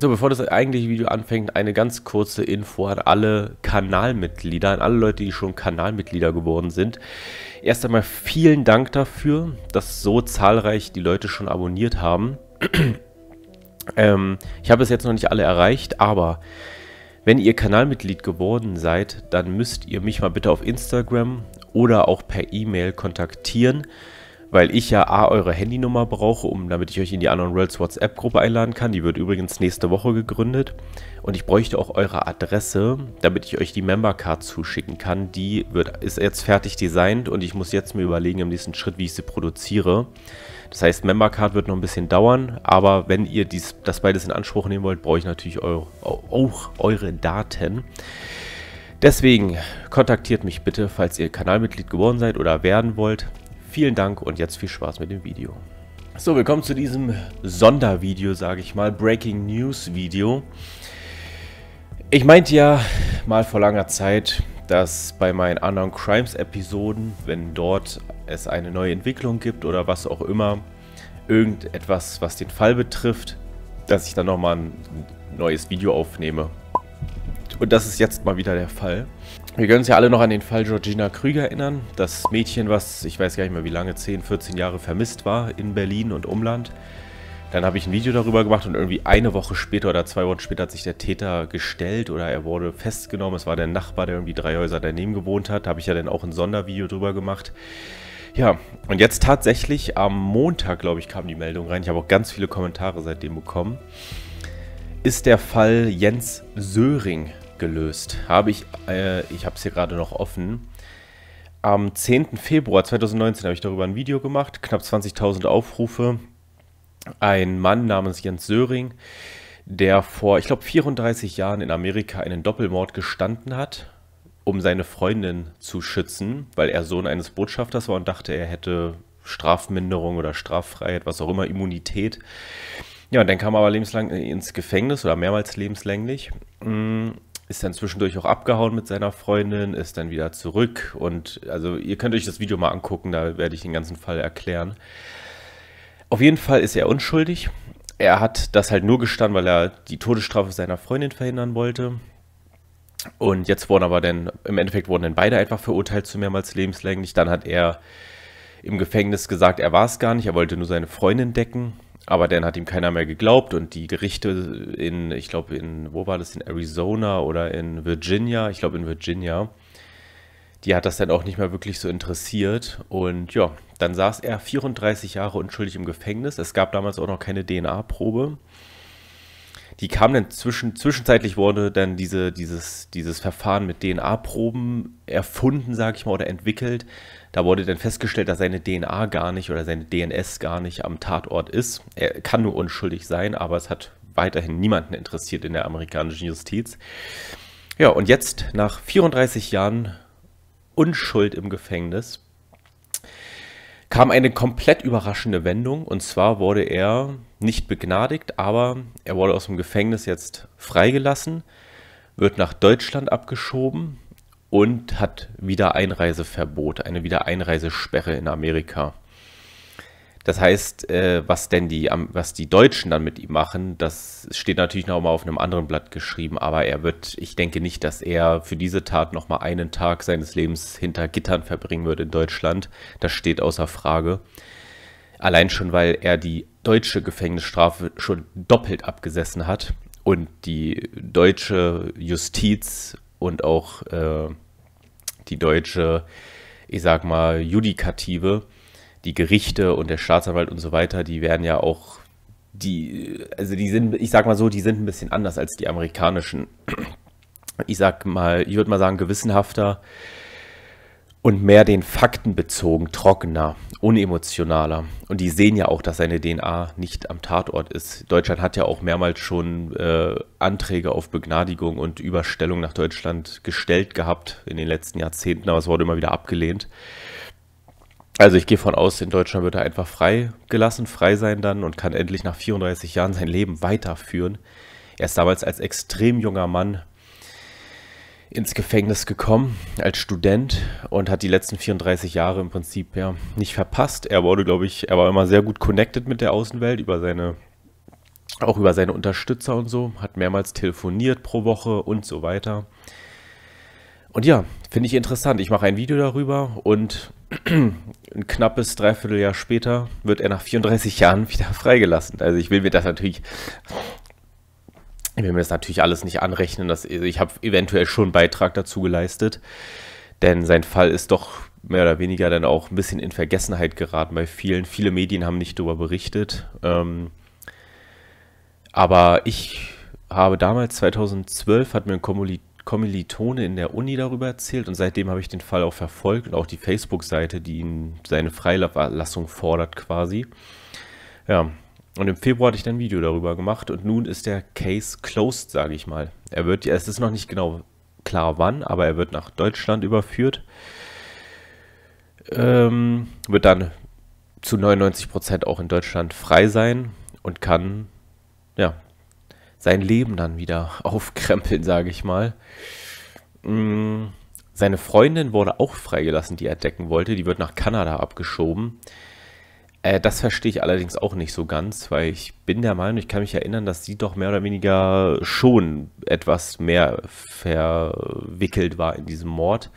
So, bevor das eigentliche Video anfängt, eine ganz kurze Info an alle Kanalmitglieder, an alle Leute, die schon Kanalmitglieder geworden sind. Erst einmal vielen Dank dafür, dass so zahlreich die Leute schon abonniert haben. ähm, ich habe es jetzt noch nicht alle erreicht, aber wenn ihr Kanalmitglied geworden seid, dann müsst ihr mich mal bitte auf Instagram oder auch per E-Mail kontaktieren weil ich ja A, eure Handynummer brauche, um, damit ich euch in die anderen Worlds WhatsApp-Gruppe einladen kann. Die wird übrigens nächste Woche gegründet. Und ich bräuchte auch eure Adresse, damit ich euch die Membercard zuschicken kann. Die wird, ist jetzt fertig designt und ich muss jetzt mir überlegen im nächsten Schritt, wie ich sie produziere. Das heißt, Membercard wird noch ein bisschen dauern, aber wenn ihr dies, das beides in Anspruch nehmen wollt, brauche ich natürlich eure, auch eure Daten. Deswegen kontaktiert mich bitte, falls ihr Kanalmitglied geworden seid oder werden wollt. Vielen Dank und jetzt viel Spaß mit dem Video. So, willkommen zu diesem Sondervideo, sage ich mal, Breaking News Video. Ich meinte ja mal vor langer Zeit, dass bei meinen anderen Crimes-Episoden, wenn dort es eine neue Entwicklung gibt oder was auch immer, irgendetwas, was den Fall betrifft, dass ich dann nochmal ein neues Video aufnehme. Und das ist jetzt mal wieder der Fall. Wir können uns ja alle noch an den Fall Georgina Krüger erinnern. Das Mädchen, was, ich weiß gar nicht mehr wie lange, 10, 14 Jahre vermisst war in Berlin und Umland. Dann habe ich ein Video darüber gemacht und irgendwie eine Woche später oder zwei Wochen später hat sich der Täter gestellt oder er wurde festgenommen. Es war der Nachbar, der irgendwie drei Häuser daneben gewohnt hat. Da habe ich ja dann auch ein Sondervideo drüber gemacht. Ja, und jetzt tatsächlich am Montag, glaube ich, kam die Meldung rein. Ich habe auch ganz viele Kommentare seitdem bekommen. Ist der Fall Jens Söring gelöst. Habe ich, äh, ich habe es hier gerade noch offen. Am 10. Februar 2019 habe ich darüber ein Video gemacht, knapp 20.000 Aufrufe. Ein Mann namens Jens Söring, der vor, ich glaube, 34 Jahren in Amerika einen Doppelmord gestanden hat, um seine Freundin zu schützen, weil er Sohn eines Botschafters war und dachte, er hätte Strafminderung oder Straffreiheit, was auch immer, Immunität. Ja, und dann kam er aber lebenslang äh, ins Gefängnis oder mehrmals lebenslänglich. Mm, ist dann zwischendurch auch abgehauen mit seiner Freundin, ist dann wieder zurück und also ihr könnt euch das Video mal angucken, da werde ich den ganzen Fall erklären. Auf jeden Fall ist er unschuldig. Er hat das halt nur gestanden, weil er die Todesstrafe seiner Freundin verhindern wollte. Und jetzt wurden aber dann, im Endeffekt wurden dann beide einfach verurteilt zu mehrmals lebenslänglich. Dann hat er im Gefängnis gesagt, er war es gar nicht, er wollte nur seine Freundin decken. Aber dann hat ihm keiner mehr geglaubt und die Gerichte in, ich glaube, in, wo war das, in Arizona oder in Virginia, ich glaube in Virginia, die hat das dann auch nicht mehr wirklich so interessiert. Und ja, dann saß er 34 Jahre unschuldig im Gefängnis. Es gab damals auch noch keine DNA-Probe die kamen dann zwischen, zwischenzeitlich wurde dann diese, dieses, dieses Verfahren mit DNA-Proben erfunden, sag ich mal, oder entwickelt. Da wurde dann festgestellt, dass seine DNA gar nicht oder seine DNS gar nicht am Tatort ist. Er kann nur unschuldig sein, aber es hat weiterhin niemanden interessiert in der amerikanischen Justiz. Ja, und jetzt nach 34 Jahren Unschuld im Gefängnis kam eine komplett überraschende Wendung und zwar wurde er nicht begnadigt, aber er wurde aus dem Gefängnis jetzt freigelassen, wird nach Deutschland abgeschoben und hat wieder Einreiseverbot, eine Wiedereinreisesperre in Amerika. Das heißt, äh, was denn die, was die Deutschen dann mit ihm machen, das steht natürlich noch mal auf einem anderen Blatt geschrieben, aber er wird, ich denke nicht, dass er für diese Tat noch mal einen Tag seines Lebens hinter Gittern verbringen wird in Deutschland. Das steht außer Frage. Allein schon, weil er die deutsche Gefängnisstrafe schon doppelt abgesessen hat und die deutsche Justiz und auch äh, die deutsche, ich sag mal, Judikative, die Gerichte und der Staatsanwalt und so weiter, die werden ja auch, die, also die sind, ich sag mal so, die sind ein bisschen anders als die amerikanischen. Ich sag mal, ich würde mal sagen, gewissenhafter und mehr den Fakten bezogen, trockener, unemotionaler. Und die sehen ja auch, dass seine DNA nicht am Tatort ist. Deutschland hat ja auch mehrmals schon äh, Anträge auf Begnadigung und Überstellung nach Deutschland gestellt gehabt in den letzten Jahrzehnten, aber es wurde immer wieder abgelehnt. Also ich gehe von aus, in Deutschland wird er einfach frei gelassen, frei sein dann und kann endlich nach 34 Jahren sein Leben weiterführen. Er ist damals als extrem junger Mann ins Gefängnis gekommen als Student und hat die letzten 34 Jahre im Prinzip ja nicht verpasst. Er wurde, glaube ich, er war immer sehr gut connected mit der Außenwelt über seine, auch über seine Unterstützer und so, hat mehrmals telefoniert pro Woche und so weiter. Und ja, finde ich interessant. Ich mache ein Video darüber und ein knappes Dreivierteljahr später wird er nach 34 Jahren wieder freigelassen. Also ich will mir das natürlich ich will mir das natürlich alles nicht anrechnen. Dass, also ich habe eventuell schon einen Beitrag dazu geleistet. Denn sein Fall ist doch mehr oder weniger dann auch ein bisschen in Vergessenheit geraten bei vielen. Viele Medien haben nicht darüber berichtet. Ähm, aber ich habe damals, 2012, hat mir ein Kommilitone Kommilitone in der Uni darüber erzählt und seitdem habe ich den Fall auch verfolgt und auch die Facebook-Seite, die ihn seine Freilassung fordert quasi. Ja, und im Februar hatte ich dann ein Video darüber gemacht und nun ist der Case closed, sage ich mal. Er wird, es ist noch nicht genau klar wann, aber er wird nach Deutschland überführt. Ähm, wird dann zu 99% auch in Deutschland frei sein und kann ja, sein Leben dann wieder aufkrempeln, sage ich mal. Mm, seine Freundin wurde auch freigelassen, die er decken wollte. Die wird nach Kanada abgeschoben. Äh, das verstehe ich allerdings auch nicht so ganz, weil ich bin der Meinung, ich kann mich erinnern, dass sie doch mehr oder weniger schon etwas mehr verwickelt war in diesem Mord.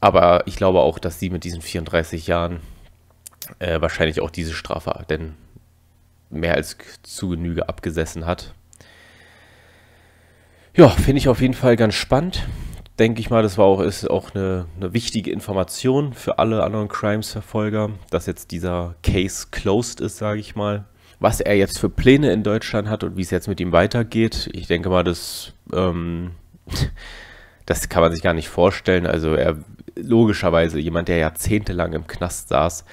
Aber ich glaube auch, dass sie mit diesen 34 Jahren äh, wahrscheinlich auch diese Strafe denn mehr als zu Genüge abgesessen hat. Ja, finde ich auf jeden Fall ganz spannend denke ich mal, das war auch, ist auch eine, eine wichtige Information für alle anderen Crimes-Verfolger, dass jetzt dieser Case closed ist, sage ich mal. Was er jetzt für Pläne in Deutschland hat und wie es jetzt mit ihm weitergeht, ich denke mal, das, ähm, das kann man sich gar nicht vorstellen. Also er logischerweise, jemand, der jahrzehntelang im Knast saß,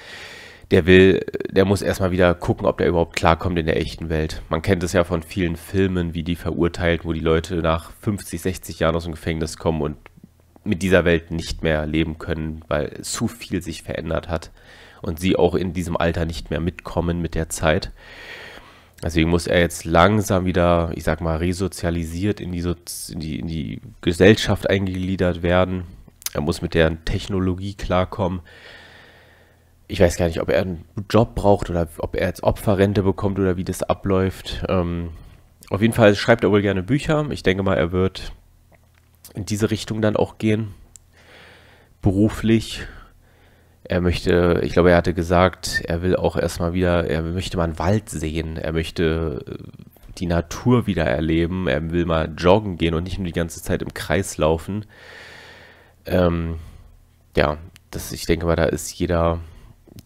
der will, der muss erstmal wieder gucken, ob der überhaupt klarkommt in der echten Welt. Man kennt es ja von vielen Filmen, wie die verurteilt, wo die Leute nach 50, 60 Jahren aus dem Gefängnis kommen und mit dieser Welt nicht mehr leben können, weil zu viel sich verändert hat und sie auch in diesem Alter nicht mehr mitkommen mit der Zeit. Deswegen muss er jetzt langsam wieder, ich sag mal, resozialisiert in die, Sozi in die, in die Gesellschaft eingegliedert werden. Er muss mit der Technologie klarkommen ich weiß gar nicht, ob er einen Job braucht oder ob er jetzt Opferrente bekommt oder wie das abläuft. Ähm, auf jeden Fall schreibt er wohl gerne Bücher. Ich denke mal, er wird in diese Richtung dann auch gehen. Beruflich. Er möchte, ich glaube, er hatte gesagt, er will auch erstmal wieder, er möchte mal einen Wald sehen, er möchte äh, die Natur wieder erleben, er will mal joggen gehen und nicht nur die ganze Zeit im Kreis laufen. Ähm, ja, das, ich denke mal, da ist jeder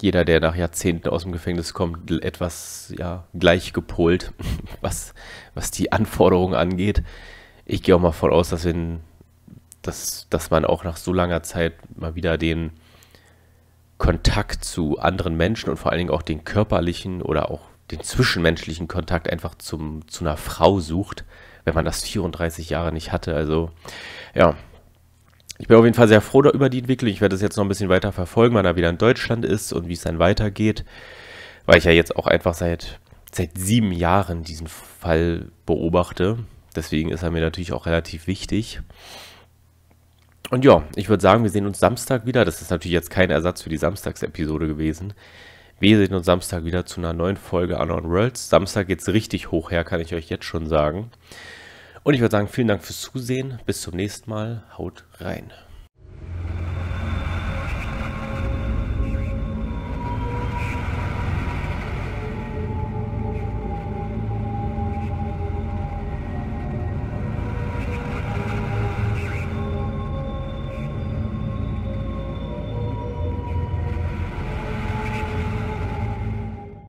jeder, der nach Jahrzehnten aus dem Gefängnis kommt, etwas ja, gleich gepolt, was, was die Anforderungen angeht. Ich gehe auch mal von aus, dass, wenn, dass, dass man auch nach so langer Zeit mal wieder den Kontakt zu anderen Menschen und vor allen Dingen auch den körperlichen oder auch den zwischenmenschlichen Kontakt einfach zum, zu einer Frau sucht, wenn man das 34 Jahre nicht hatte. Also ja, ich bin auf jeden Fall sehr froh über die Entwicklung. Ich werde das jetzt noch ein bisschen weiter verfolgen, wann er wieder in Deutschland ist und wie es dann weitergeht, weil ich ja jetzt auch einfach seit, seit sieben Jahren diesen Fall beobachte. Deswegen ist er mir natürlich auch relativ wichtig. Und ja, ich würde sagen, wir sehen uns Samstag wieder. Das ist natürlich jetzt kein Ersatz für die Samstagsepisode gewesen. Wir sehen uns Samstag wieder zu einer neuen Folge Unknown Worlds. Samstag geht es richtig hoch her, kann ich euch jetzt schon sagen. Und ich würde sagen, vielen Dank fürs Zusehen. Bis zum nächsten Mal. Haut rein.